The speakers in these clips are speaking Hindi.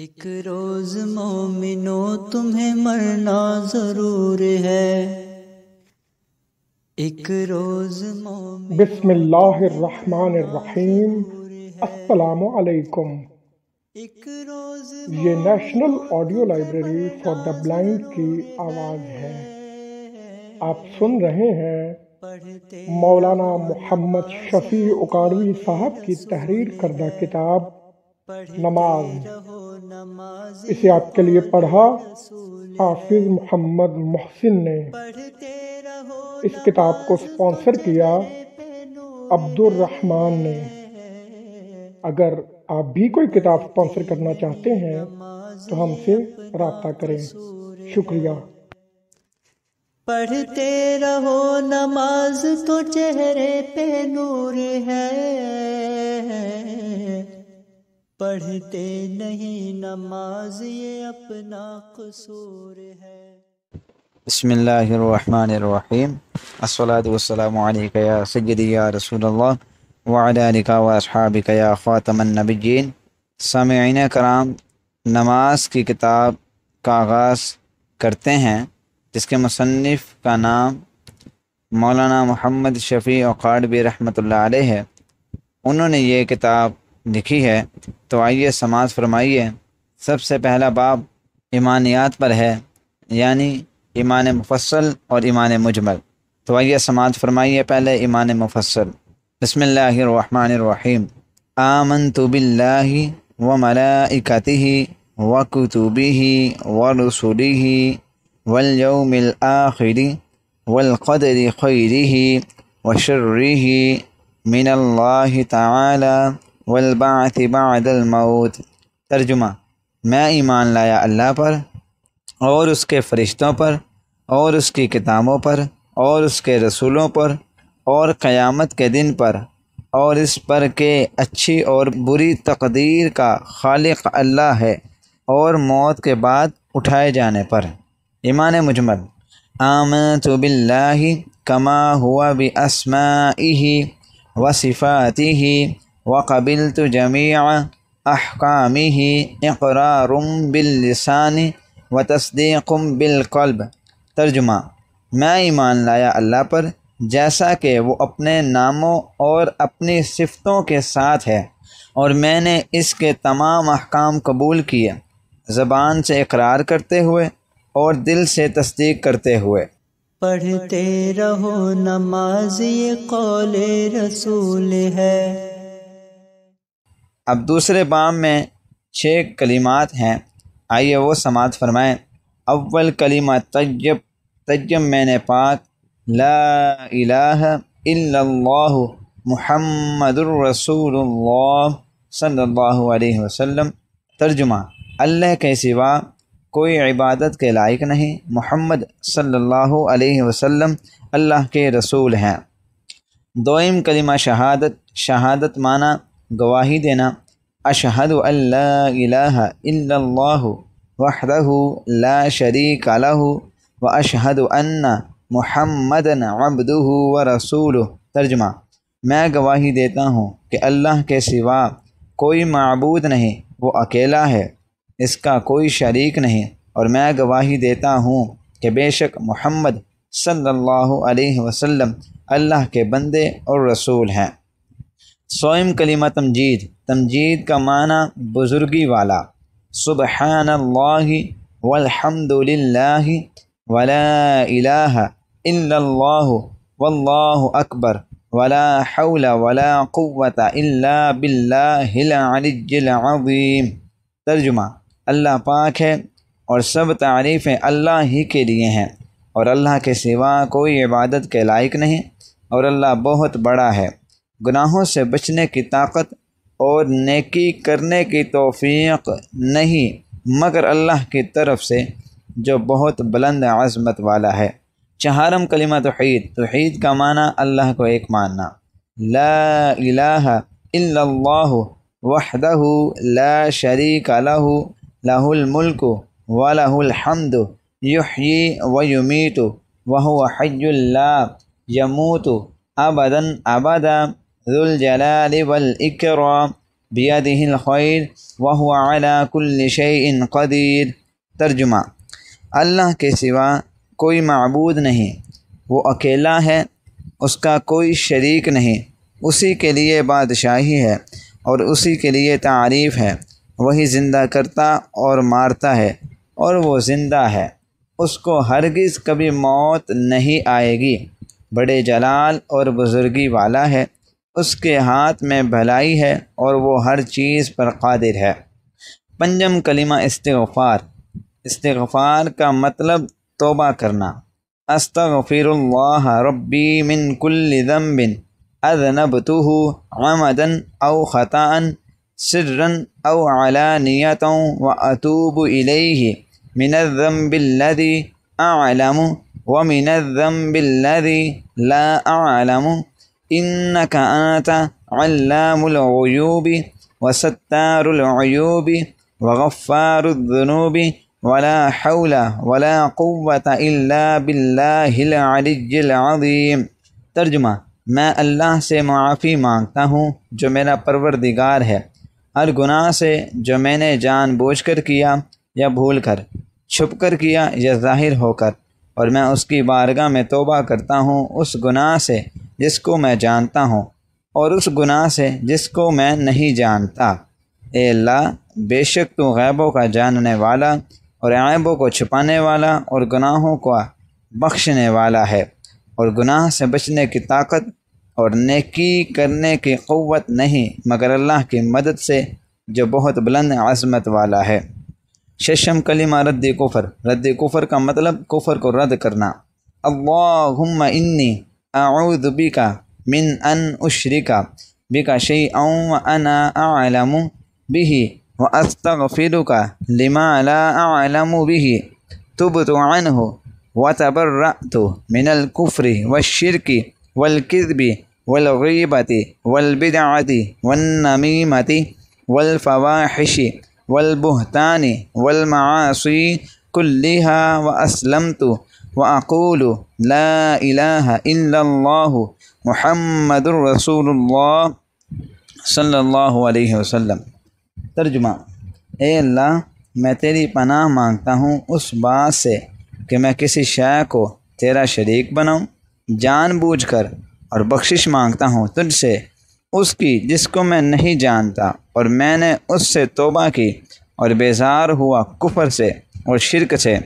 एक रोज मोमिनो तुम्हें मरना जरूर है एक रोज बिस्मिल्लाहिर्रहमानिर्रहीम अस्सलाम एक रोज ये National Audio Library for the Blind की आवाज है आप सुन रहे हैं मौलाना मोहम्मद शफी उकाड़वी साहब की तहरीर करदा किताब नमाज इसे आपके लिए पढ़ा हाफिज मोहम्मद मोहसिन ने इस किताब को स्पॉन्सर किया अब्दुल रहमान ने अगर आप भी कोई किताब स्पॉन्सर करना चाहते हैं तो हमसे रबता करें शुक्रिया पढ़ते रहो नमाज तो चेहरे पे नूर है पढ़ते नहीं नमाज ये अपना कसूर है बसमीम असलातमया सैदिया रसूल वालिका वसहाबिकया ख़ातमनबीन सामीन कराम नमाज की किताब का आगाज़ करते हैं जिसके मुसनफ़ का नाम मौलाना मोहम्मद शफ़ी औकाडबी रहमत है उन्होंने ये किताब लिखी है तो आइए समाज फरमाइए सबसे पहला बाब ईमानियात पर है यानी ईमान मुफसल और ईमान मुजमल तो आइए समाज फरमाइए पहले ईमान मुफसल बसमीम आमन तो बिल्ला व मलाइकति व कुतुबी व रसूली वलयमिल आखिरी वलक़दर खैरी व शर्री मिनल्ला ताली वलबात मऊत तर्जुमा मैं ईमान लाया अल्लाह पर और उसके फ़रिश्तों पर और उसकी किताबों पर और उसके रसूलों पर और क़यामत के दिन पर और इस पर के अच्छी और बुरी तकदीर का खालिक अल्लाह है और मौत के बाद उठाए जाने पर ईमान मुजमल आम तो बिल्ला कमा हुआ भी असमा ही व सिफ़ाती वक़बिल तो जमी अहकामी ही इकरारुम बिलसान व तस्दीकुम बिलकल्ब तर्जुमा मैं ईमान लाया अल्लाह पर जैसा कि वो अपने नामों और अपनी सिफतों के साथ है और मैंने इसके तमाम अहकाम कबूल किए ज़बान से इकरार करते हुए और दिल से तस्दीक करते हुए पढ़ते रहो नमाज ये कौल रसूल है अब दूसरे बाम में छः कलिमात हैं आइए वो समात फरमाएं अव्वल कलिमा तजब तजब मैंने पाक ला इलाह महमदुररसूलुल्लाह सल्लल्लाहु अलैहि वसल्लम तर्जुमा अल्लाह के सिवा कोई इबादत के लायक नहीं मोहम्मद सल्लल्लाहु अलैहि वसल्लम अल्लाह के रसूल हैं दोम कलिमा शहादत शहादत माना गवाही देना अशहद अल्लाह वहदह ला शरीक लहू व अशहद अन्ना मोहम्मद अबदह व रसूल तर्जमा मैं गवाही देता हूँ कि अल्लाह के सिवा कोई मबूद नहीं वो अकेला है इसका कोई शरीक नहीं और मैं गवाही देता हूँ कि बेशक मोहम्मद सल्लल्लाहु अलैहि वसल्लम अल्लाह के बंदे और रसूल हैं सोम कलिमा तमजीद तमजीद का माना बुज़ुर्गी वाला सुबह वल्हमदिल्लाह वला अकबर वला वला तर्जुमा अल्लाह पाक है और सब तारीफ़ें अल्लाह ही के लिए हैं और अल्लाह के सिवा कोई इबादत के लायक नहीं और अल्लाह बहुत बड़ा है गुनाहों से बचने की ताकत और नेकी करने की तोफ़ी नहीं मगर अल्लाह की तरफ से जो बहुत बुलंद आज़मत वाला है चहारम कलिमा तोहद तोहद का माना अल्लाह को एक मानना ला वहदहू ला शरीक लहू लाहुलमल्क वलाहमद युही व युमीत वह हयुल्ला यमूत अबदन अबदा ذو الجلال والإكرام बियदिह खैर वह अला कुल्ल शयन कदीर तर्जुमा अल्लाह के सिवा कोई मबूद नहीं वो अकेला है उसका कोई शरीक नहीं उसी के लिए बादशाही है और उसी के लिए तारीफ़ है वही ज़िंदा करता और मारता है और वो ज़िंदा है उसको हरगिज़ कभी मौत नहीं आएगी बड़े जलाल और बुज़ुर्गी वाला है उसके हाथ में भलाई है और वो हर चीज़ पर कादिर है पंजम कलिमा इस्तफ़ार इस्तफ़ार का मतलब तोबा करना अस्तफ़िरल्लाह रब्बी मिन कुल्ल ज़म्बिन अजनबतुहु अमदन औ ख़तान सिर्रन औ अलानियतों व अतूब इलैहि मिनज़म्बिल्लदी आलम व मिनज़म्बिल्लदी ला आलम إنك أنت علام العيوب وستار العيوب وغفار الذنوب ولا حول ولا قوة إلا بالله العلي العظيم तर्जमा मैं अल्लाह से माफ़ी मांगता हूँ जो मेरा परवरदिगार है हर गुनाह से जो मैंने जानबूझकर किया या भूल कर छुप कर किया या जाहिर होकर और मैं उसकी बारगाह में तोबा करता हूँ उस गुनाह से जिसको मैं जानता हूँ और उस गुनाह से जिसको मैं नहीं जानता ए अल्लाह बेशक तू गैबों का जानने वाला और ऐबों को छुपाने वाला और गुनाहों को बख्शने वाला है और गुनाह से बचने की ताकत और नेकी करने की क़वत नहीं मगर अल्लाह की मदद से जो बहुत बुलंद आज़मत वाला है शशम कलिमा रद्द कुफ़र रद्द कुफ़र का मतलब कुफ़र को रद्द करना अल्लाहुम्मा इन्नी आऊद बिका मिन अन उशरिका बिका शई अना आलम बिही व अस्तफ़िर लिमा ला आलम बिही तुब तो अन हो व तबर तो मिनल कुफ़री व शिरकी वलकिबी वलगीबती वलबिदाती वन्नमीमती वलफवाहिशी वलबहतान वलमासी कुल्लिहा व असलम तो वक़ूल लाह महमद रसूलुल्लाह वसल्लम तर्जुमा ए अल्लाह मैं तेरी पनाह मांगता हूँ उस बात से कि मैं किसी शय को तेरा शरीक बनाऊँ जान बूझ कर और बख्शिश मांगता हूँ तुझसे उसकी जिसको मैं नहीं जानता और मैंने उससे तोबा की और बेजार हुआ कुफर से और शिरक से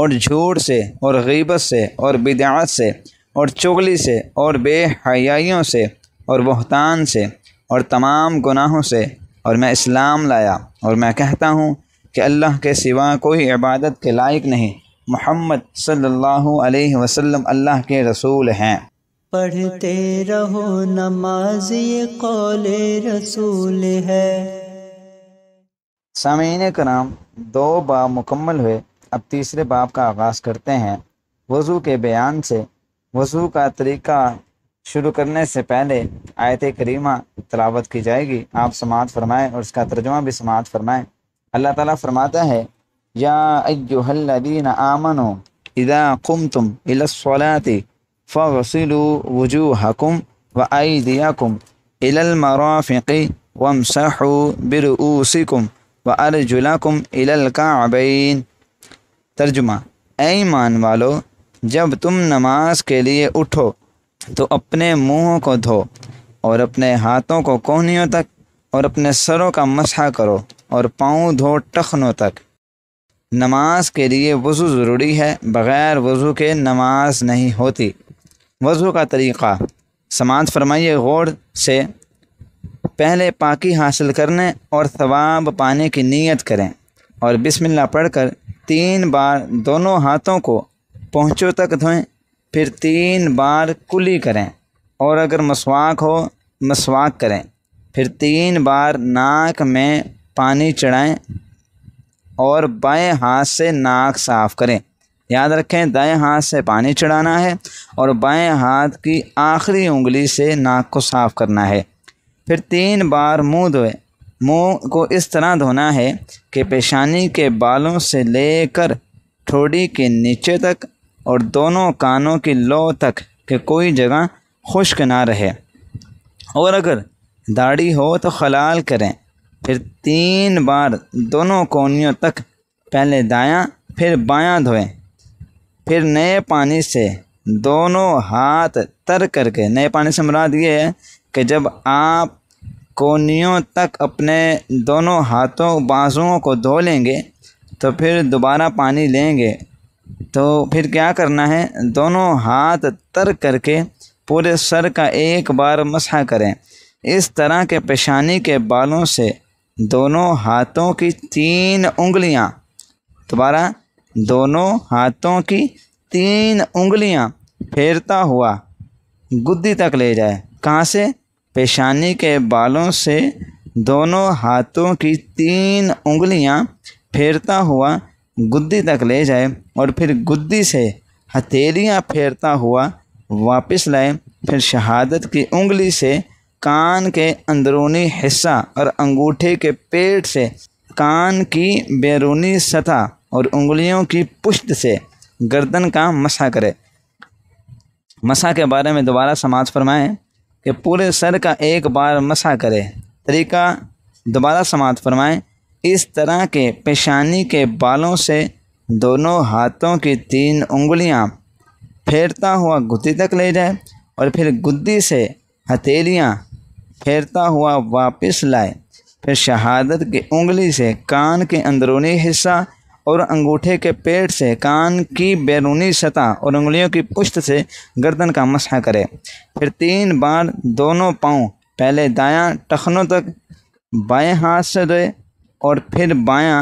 और झूठ से और गीबत से और बिदात से और चुगली से और बेहयाइयों से और बहतान से और तमाम गुनाहों से और मैं इस्लाम लाया और मैं कहता हूँ कि अल्लाह के सिवा कोई इबादत के लायक नहीं मोहम्मद सल्लल्लाहु अलैहि वसल्लम अल्लाह के रसूल हैं पढ़ते रहो नमाज ये कौल रसूल है सामीन कराम दो बाब मुकम्मल हुए अब तीसरे बाब का आगाज़ करते हैं वज़ू के बयान से वज़ू का तरीका शुरू करने से पहले आयत करीमा तलावत की जाएगी आप समात फरमाएं और इसका तर्जुमा भी समात फरमाएं अल्लाह ताला फरमाता है या अय्युहल्लदीन आमनो इदा कुमतुम इलस्सलाति फ़सिलू वजू हकुम व आई दियाकुम इलमराफ़ी वमसहु बिरऊसिकुम व अरजुलकुम इलकाबैन तर्जुमा ए मान वालो जब तुम नमाज के लिए उठो तो अपने मुँहों को धो और अपने हाथों को कोहनीों तक और अपने सरों का मसहा करो और पाँव धो टखनों तक नमाज के लिए वज़ू ज़रूरी है बग़ैर वज़ू के नमाज नहीं होती वज़ू का तरीक़ा समाज फरमाइए गौर से पहले पाकि हासिल करने और सवाब पाने की नीयत करें और बिस्मिल्लाह पढ़कर तीन बार दोनों हाथों को पहुँचों तक धोएं फिर तीन बार कुली करें और अगर मसवाक हो मसवाक करें फिर तीन बार नाक में पानी चढ़ाएं और बाएं हाथ से नाक साफ़ करें याद रखें दाएं हाथ से पानी चढ़ाना है और बाएं हाथ की आखिरी उंगली से नाक को साफ़ करना है फिर तीन बार मुंह धोएं मुंह को इस तरह धोना है कि पेशानी के बालों से लेकर ठोड़ी के नीचे तक और दोनों कानों की लो तक के कोई जगह खुश्क ना रहे और अगर दाढ़ी हो तो खलाल करें फिर तीन बार दोनों कोनियों तक पहले दायां फिर बायां धोएं फिर नए पानी से दोनों हाथ तर करके नए पानी से मुराद ये है कि जब आप कोनियों तक अपने दोनों हाथों बाजुओं को धो लेंगे तो फिर दोबारा पानी लेंगे तो फिर क्या करना है दोनों हाथ तर करके पूरे सर का एक बार मसा करें इस तरह के पेशानी के बालों से दोनों हाथों की तीन उंगलियां दोबारा दोनों हाथों की तीन उंगलियां फेरता हुआ गुद्दी तक ले जाए कहाँ से पेशानी के बालों से दोनों हाथों की तीन उंगलियां फेरता हुआ गुद्दी तक ले जाए और फिर गुद्दी से हथेलियां फेरता हुआ वापस लाए फिर शहादत की उंगली से कान के अंदरूनी हिस्सा और अंगूठे के पेट से कान की बैरूनी सतह और उंगलियों की पुष्ट से गर्दन का मसा करे मसा के बारे में दोबारा समाज फरमाएं कि पूरे सर का एक बार मसा करे तरीका दोबारा समाज फरमाएं इस तरह के पेशानी के बालों से दोनों हाथों की तीन उंगलियां फेरता हुआ गुद्दी तक ले जाए और फिर गुद्दी से हथेलियां फेरता हुआ वापस लाए फिर शहादत की उंगली से कान के अंदरूनी हिस्सा और अंगूठे के पेट से कान की बैरूनी सतह और उंगलियों की पुश्त से गर्दन का मसह करें फिर तीन बार दोनों पाँव पहले दायां टखनों तक बाएं हाथ से धोए और फिर बायां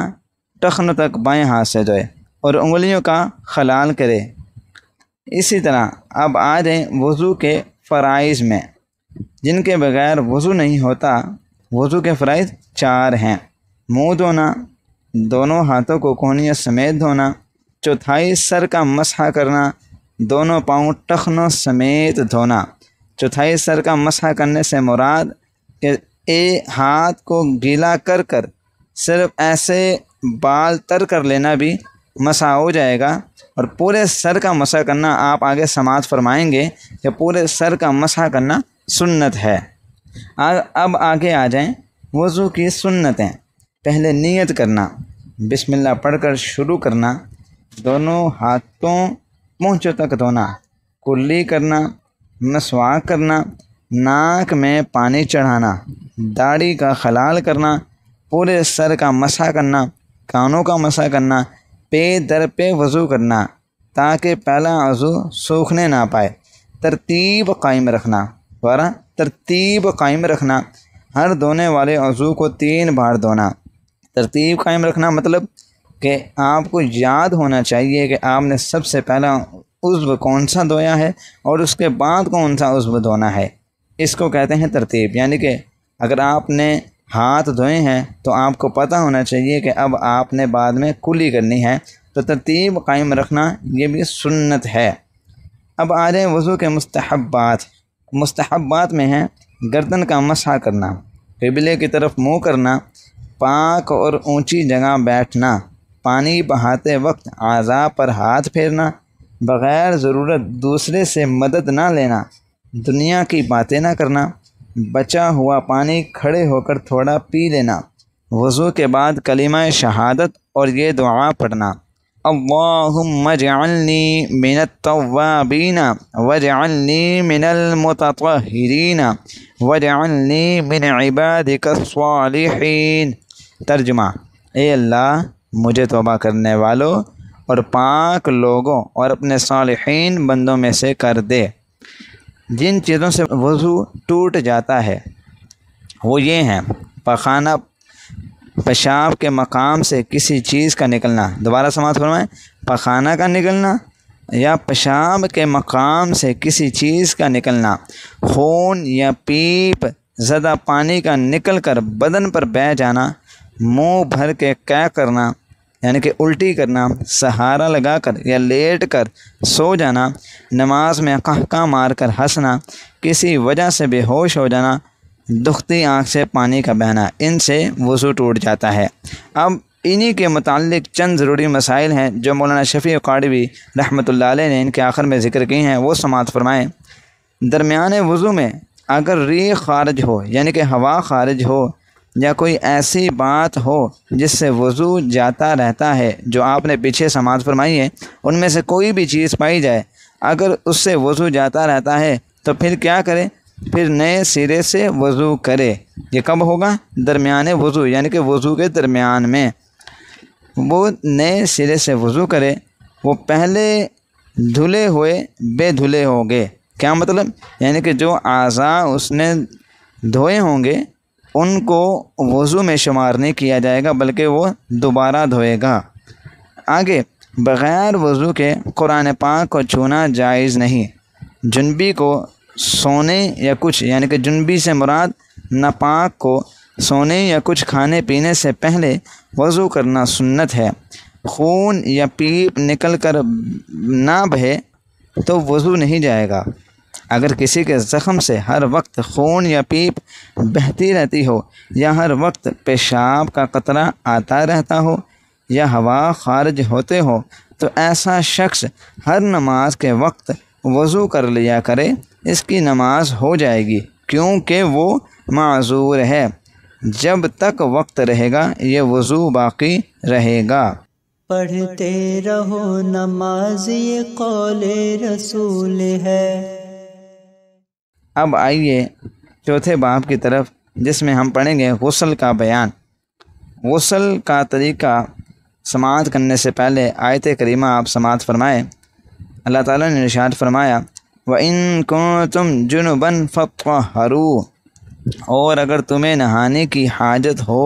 टखनों तक बाएं हाथ से धोए और उंगलियों का खलाल करें इसी तरह अब आ जाएँ वज़ू के फ़राइज़ में जिनके बगैर वज़ू नहीं होता वज़ू के फ़राइज़ चार हैं मुँह धोना दोनों हाथों को कोहनियों समेत धोना चौथाई सर का मसहा करना दोनों पाँव टखनों समेत धोना चौथाई सर का मसहा करने से मुराद के ए हाथ को गीला कर कर सिर्फ ऐसे बाल तर कर लेना भी मसा हो जाएगा और पूरे सर का मसा करना आप आगे समाज फरमाएंगे कि पूरे सर का मसा करना सुन्नत है अब आगे आ जाएं वज़ू की सुन्नतें पहले नियत करना बिस्मिल्लाह पढ़कर शुरू करना दोनों हाथों पहुँचों तक धोना कुल्ली करना मसवाक करना नाक में पानी चढ़ाना दाढ़ी का खलाल करना पूरे सर का मसा करना कानों का मसा करना पे दर पे वज़ू करना ताकि पहला वज़ू सूखने ना पाए तरतीब कायम रखना दोबारा तरतीब कायम रखना हर धोने वाले वज़ू को तीन बार धोना तरतीब कायम रखना मतलब कि आपको याद होना चाहिए कि आपने सबसे पहला उज्व कौन सा धोया है और उसके बाद कौन सा उज्व धोना है इसको कहते हैं तरतीब यानी कि अगर आपने हाथ धोए हैं तो आपको पता होना चाहिए कि अब आपने बाद में कुली करनी है तो तरतीब कायम रखना ये भी सुन्नत है अब आ रहे हैं वज़ू के मुस्तहबात मुस्तहबात में हैं गर्दन का मसा करना किबले की तरफ मुँह करना पाक और ऊंची जगह बैठना पानी बहाते वक्त आज़ा पर हाथ फेरना बग़ैर ज़रूरत दूसरे से मदद ना लेना दुनिया की बातें ना करना बचा हुआ पानी खड़े होकर थोड़ा पी लेना वज़ू के बाद कलिमा शहादत और ये दुआ पढ़ना अल्लाहुम्मजअलनी मिनत तवाबीन वजअलनी मिनल मुततहरीन वजअलनी मिन इबादिकस सालिहीन तर्जुमा ए अल्लाह मुझे तोबा करने वालों और पाक लोगों और अपने सालहीन बंदों में से कर दे जिन चीज़ों से वज़ू टूट जाता है वो ये हैं पखाना पेशाब के मकाम से किसी चीज़ का निकलना दोबारा समाप्त फरमाएँ पखाना का निकलना या पेशाब के मकाम से किसी चीज़ का निकलना खून या पीप ज़्यादा पानी का निकल कर बदन पर बह जाना मुंह भर के क्या करना यानी कि उल्टी करना सहारा लगाकर या लेट कर सो जाना नमाज में कहका मार कर हंसना किसी वजह से बेहोश हो जाना दुखती आँख से पानी का बहना इनसे वज़ू टूट जाता है अब इन्हीं के मतलब चंद ज़रूरी मसाइल हैं जो मौलाना शफ़ी काड़वी रहमत ने इनके आखिर में ज़िक्र किए हैं वो समात फरमाएँ दरमियान वज़ू में अगर री खारज हो यानी कि हवा खारज हो या कोई ऐसी बात हो जिससे वज़ू जाता रहता है जो आपने पीछे समाज फरमाई है उनमें से कोई भी चीज़ पाई जाए अगर उससे वज़ू जाता रहता है तो फिर क्या करें फिर नए सिरे से वज़ू करे ये कब होगा दरमियान वज़ू यानी कि वज़ू के दरमियान में वो नए सिरे से वज़ू करे वो पहले धुले हुए बेधुले होंगे क्या मतलब यानी कि जो आज़ा उसने धोए होंगे उनको वज़ू में शुमार नहीं किया जाएगा बल्कि वो दोबारा धोएगा आगे बग़ैर वज़ू के कुरान पाक को छूना जायज़ नहीं जुनबी को सोने या कुछ यानी कि जुनबी से मुराद नापाक को सोने या कुछ खाने पीने से पहले वज़ू करना सुन्नत है खून या पीप निकल कर ना बहे तो वज़ू नहीं जाएगा अगर किसी के ज़ख़म से हर वक्त खून या पीप बहती रहती हो या हर वक्त पेशाब का कतरा आता रहता हो या हवा खारिज होते हो तो ऐसा शख्स हर नमाज के वक्त वज़ू कर लिया करे इसकी नमाज हो जाएगी क्योंकि वो मज़ूर है जब तक वक्त रहेगा ये वज़ू बाकी रहेगा पढ़ते रहो नमाज ये कौले रसूल है अब आइए चौथे बाब की तरफ जिसमें हम पढ़ेंगे गसल का बयान गसल का तरीका समात करने से पहले आयत करीमा आप समात फरमाएँ अल्लाह ताला ने निशात फरमाया व इन को तुम बन फ़रू और अगर तुम्हें नहाने की हाजत हो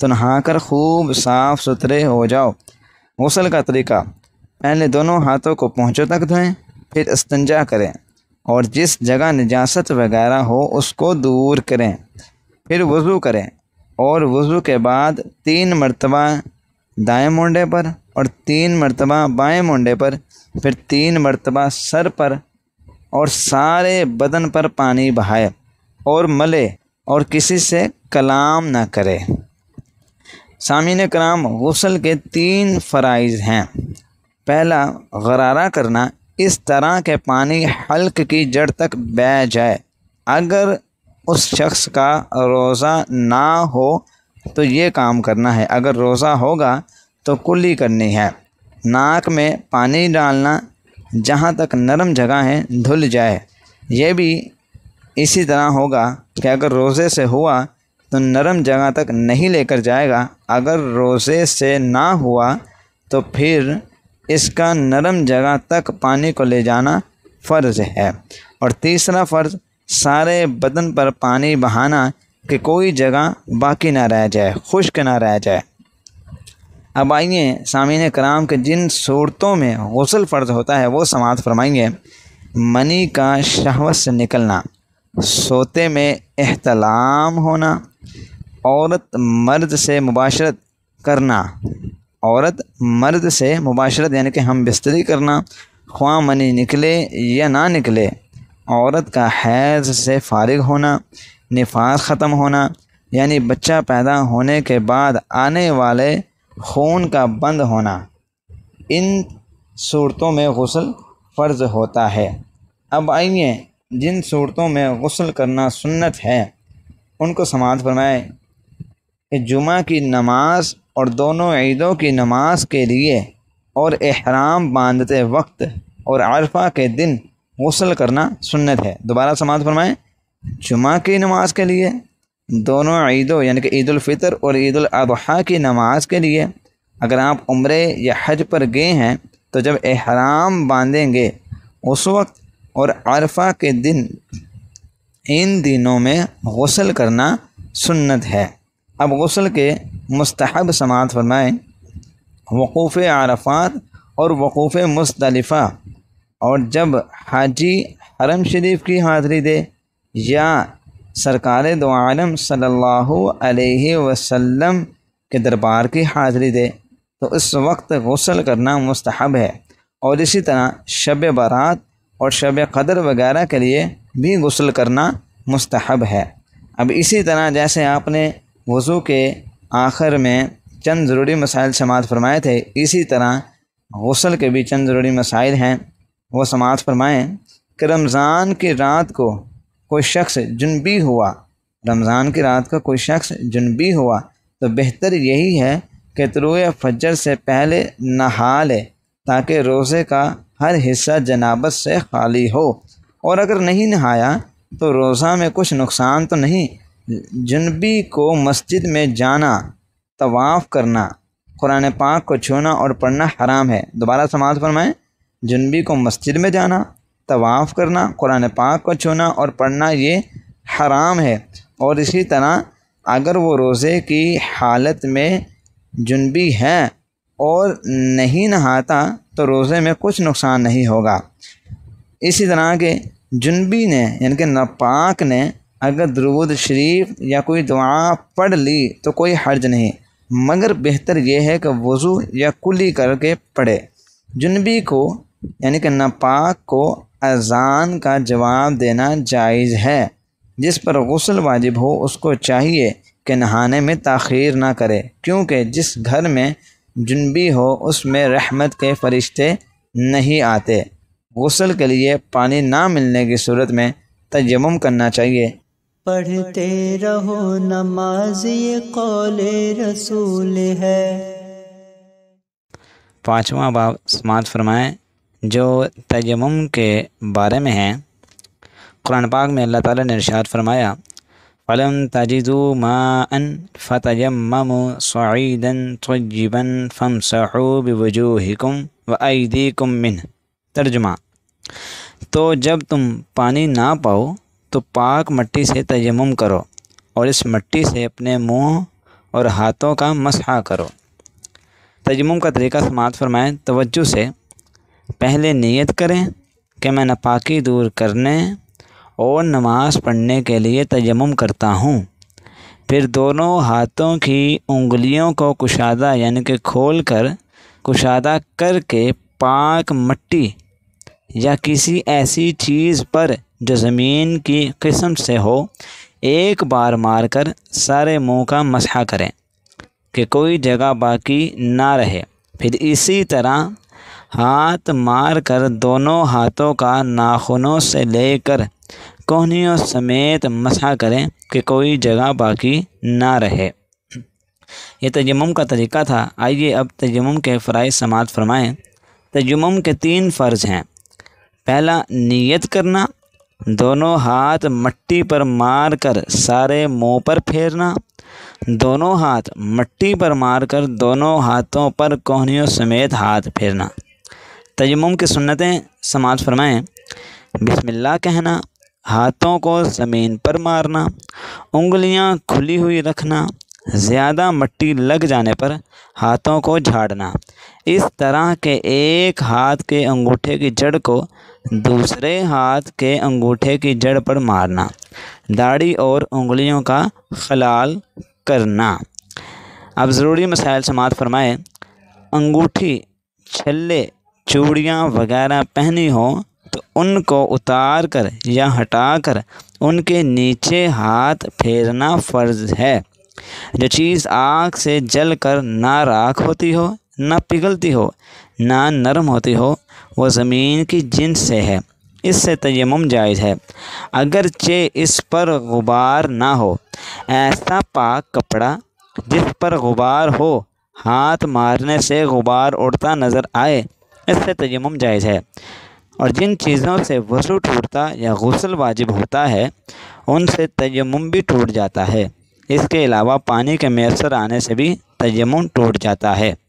तो नहा कर खूब साफ़ सुथरे हो जाओ गसल का तरीका पहले दोनों हाथों को पहुँचों तक धोएं फिर इस्तंजा करें और जिस जगह नजास्त वगैरह हो उसको दूर करें फिर वज़ू करें और वज़ू के बाद तीन मरतबा दाएं मुंडे पर और तीन मरतबा बाएं मुंडे पर फिर तीन मरतबा सर पर और सारे बदन पर पानी बहाए और मले और किसी से कलाम ना करे सामिन कराम गसल के तीन फ़राइज़ हैं पहला गरारा करना इस तरह के पानी हल्क की जड़ तक बह जाए अगर उस शख्स का रोज़ा ना हो तो ये काम करना है अगर रोज़ा होगा तो कुली करनी है नाक में पानी डालना जहाँ तक नरम जगह है धुल जाए यह भी इसी तरह होगा कि अगर रोज़े से हुआ तो नरम जगह तक नहीं लेकर जाएगा अगर रोज़े से ना हुआ तो फिर इसका नरम जगह तक पानी को ले जाना फ़र्ज़ है और तीसरा फ़र्ज़ सारे बदन पर पानी बहाना कि कोई जगह बाकी ना रह जाए खुश्क ना रह जाए अब आइए सामीन कराम के जिन सूरतों में गसल फ़र्ज होता है वो समात फरमाइए मनी का शहवत से निकलना सोते में अहतलाम होना औरत मर्द से मुबाशरत करना औरत मर्द से मुबाशरत यानी कि हम बिस्तरी करना ख्वा मनी निकले या ना निकले औरत का हैज़ से फारिग होना निफास ख़त्म होना यानी बच्चा पैदा होने के बाद आने वाले खून का बंद होना इन सूरतों में गसल फ़र्ज होता है अब आइए जिन सूरतों में गसल करना सुन्नत है उनको समाज फरमाए कि जुमा की नमाज और दोनों ईदों की नमाज के लिए और अहराम बांधते वक्त और अरफा के दिन गसल करना सुन्नत है दोबारा समाज फरमाएँ जुमा की नमाज के लिए दोनों ईदों यानी कि ईदालफ़ितर और ईदाजी की नमाज के लिए अगर आप उम्र या हज पर गए हैं तो जब अहराम बांधेंगे उस वक्त और अरफा के दिन इन दिनों में गसल करना सुन्नत है अब गसल के मुस्तहब समात फरमाएँ वक़ूफ़ आरफात और वक़ूफ़ मुस्तलफ़ा और जब हाजी हरम शरीफ की हाज़री दे या सरकार दो आलम सल्लल्लाहु अलैहि वसल्लम के दरबार की हाज़री दे तो इस वक्त गसल करना मुस्तहब है और इसी तरह शब बारात और शब कदर वगैरह के लिए भी गसल करना मुस्तहब है अब इसी तरह जैसे आपने वज़ू के आखिर में चंद ज़रूरी मसाइल समात फरमाए थे इसी तरह गसल के भी चंद ज़रूरी मसाइल हैं वो समात फरमाएँ कि रमज़ान की रात को कोई शख्स जुनबी हुआ रमज़ान की रात का कोई शख्स जुनबी हुआ तो बेहतर यही है कि तरुए फजर से पहले नहा ले ताकि रोज़े का हर हिस्सा जनाबत से खाली हो और अगर नहीं नहाया तो रोज़ा में कुछ नुकसान तो नहीं जुनबी को मस्जिद में जाना तवाफ़ करना कुरान पाक को छूना और पढ़ना हराम है दोबारा समाज फरमाएँ जुनबी को मस्जिद में जाना तवाफ़ करना कुरान पाक को छूना और पढ़ना ये हराम है और इसी तरह अगर वो रोज़े की हालत में जुनबी है और नहीं नहाता तो रोज़े में कुछ नुकसान नहीं होगा इसी तरह के जुनबी ने यानी कि नापाक ने अगर दरुद शरीफ या कोई दुआ पढ़ ली तो कोई हर्ज नहीं मगर बेहतर यह है कि वज़ू या कुली करके पढ़े जुनबी को यानी कि नापाक को अजान का जवाब देना जायज़ है जिस पर गसल वाजिब हो उसको चाहिए कि नहाने में तखीर ना करे क्योंकि जिस घर में जुनबी हो उसमें रहमत के फरिश्ते नहीं आते गसल के लिए पानी ना मिलने की सूरत में तयम करना चाहिए पढ़ते रहो नमाज ये कौल रसूल है पाँचवा बाब समात फरमाएँ जो तयम के बारे में है कुरान पाक में अल्लाह ताला ने इरशाद फरमाया फ़लम तजू माअन फ़तयम सईदन तजीबन फ़म सहूब वजूहिकुम व ऐदीकुम कुमिन तर्जुमा तो जब तुम पानी ना पाओ तो पाक मट्टी से तयम करो और इस मट्टी से अपने मुंह और हाथों का मसहा करो तयम का तरीका समात फरमाएँ तवज्जो से पहले नियत करें कि मैं नपाकी दूर करने और नमाज़ पढ़ने के लिए तयम करता हूँ फिर दोनों हाथों की उंगलियों को कुशादा यानी कि खोल कर कुशादा करके पाक मट्टी या किसी ऐसी चीज़ पर जो ज़मीन की किस्म से हो एक बार मारकर सारे मुंह का मसह करें कि कोई जगह बाकी ना रहे फिर इसी तरह हाथ मार कर दोनों हाथों का नाखूनों से लेकर कोहनियों समेत मसह करें कि कोई जगह बाकी ना रहे यह तयम का तरीका था आइए अब तयम के फ़राज समात फरमाएँ तयम के तीन फ़र्ज़ हैं पहला नियत करना दोनों हाथ मट्टी पर मार कर सारे मुंह पर फेरना दोनों हाथ मट्टी पर मार कर दोनों हाथों पर कोहनियों समेत हाथ फेरना तयम की सुन्नतें समाज फरमाएँ बिस्मिल्लाह कहना हाथों को ज़मीन पर मारना उंगलियां खुली हुई रखना ज़्यादा मट्टी लग जाने पर हाथों को झाड़ना इस तरह के एक हाथ के अंगूठे की जड़ को दूसरे हाथ के अंगूठे की जड़ पर मारना दाढ़ी और उंगलियों का खलाल करना अब ज़रूरी मसाइल समात फरमाए अंगूठी छल्ले चूड़ियाँ वगैरह पहनी हो तो उनको उतार कर या हटा कर उनके नीचे हाथ फेरना फ़र्ज है जो चीज़ आग से जल कर ना राख होती हो ना पिघलती हो ना नरम होती हो वह ज़मीन की जिन से है इससे तयम जायज़ है अगरचे इस पर गुबार ना हो ऐसा पाक कपड़ा जिस पर गुबार हो हाथ मारने से गुबार उड़ता नज़र आए इससे तयम जायज़ है और जिन चीज़ों से वसू टूटता या गसल वाजिब होता है उनसे तयम भी टूट जाता है इसके अलावा पानी के मैसर आने से भी तयम टूट जाता है